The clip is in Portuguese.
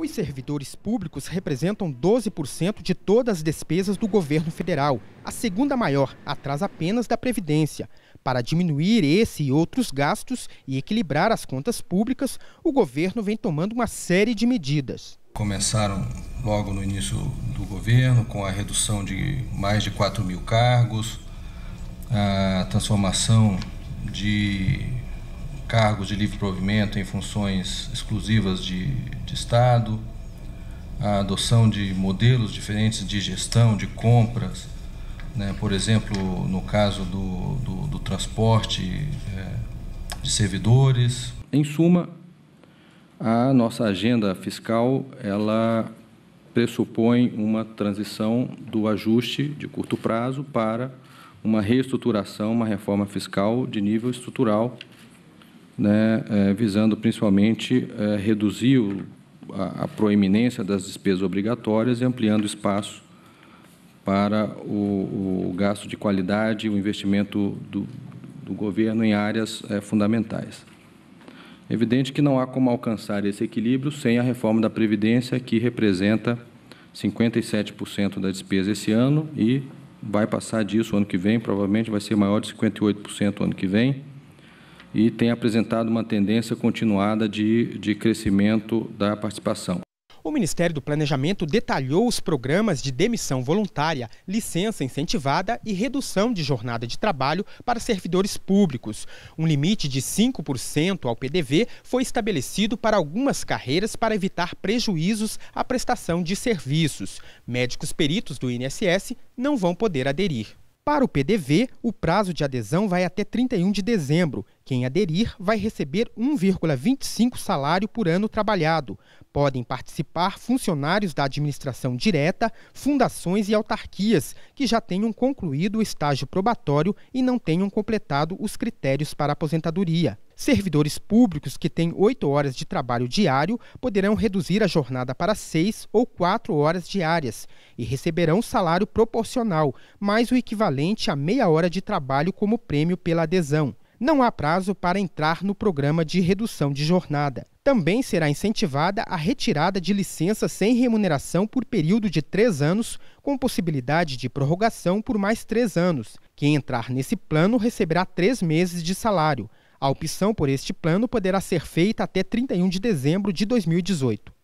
Os servidores públicos representam 12% de todas as despesas do governo federal, a segunda maior, atrás apenas da Previdência. Para diminuir esse e outros gastos e equilibrar as contas públicas, o governo vem tomando uma série de medidas. Começaram logo no início do governo com a redução de mais de 4 mil cargos, a transformação de cargos de livre provimento em funções exclusivas de, de Estado, a adoção de modelos diferentes de gestão, de compras, né, por exemplo, no caso do, do, do transporte é, de servidores. Em suma, a nossa agenda fiscal ela pressupõe uma transição do ajuste de curto prazo para uma reestruturação, uma reforma fiscal de nível estrutural né, é, visando principalmente é, reduzir a, proeminência das despesas obrigatórias e ampliando espaço para o, o gasto de qualidade e o investimento do, do, governo em áreas é, fundamentais. É evidente que não há como alcançar esse equilíbrio sem a reforma da Previdência, que representa 57% da despesa esse ano e vai passar disso o ano que vem, provavelmente vai ser maior de 58% o ano que vem e tem apresentado uma tendência continuada de, de crescimento da participação. O Ministério do Planejamento detalhou os programas de demissão voluntária, licença incentivada e redução de jornada de trabalho para servidores públicos. Um limite de 5% ao PDV foi estabelecido para algumas carreiras para evitar prejuízos à prestação de serviços. Médicos peritos do INSS não vão poder aderir. Para o PDV, o prazo de adesão vai até 31 de dezembro. Quem aderir vai receber 1,25 salário por ano trabalhado. Podem participar funcionários da administração direta, fundações e autarquias que já tenham concluído o estágio probatório e não tenham completado os critérios para aposentadoria. Servidores públicos que têm oito horas de trabalho diário poderão reduzir a jornada para seis ou quatro horas diárias e receberão salário proporcional, mais o equivalente a meia hora de trabalho como prêmio pela adesão. Não há prazo para entrar no programa de redução de jornada. Também será incentivada a retirada de licença sem remuneração por período de três anos, com possibilidade de prorrogação por mais três anos. Quem entrar nesse plano receberá três meses de salário. A opção por este plano poderá ser feita até 31 de dezembro de 2018.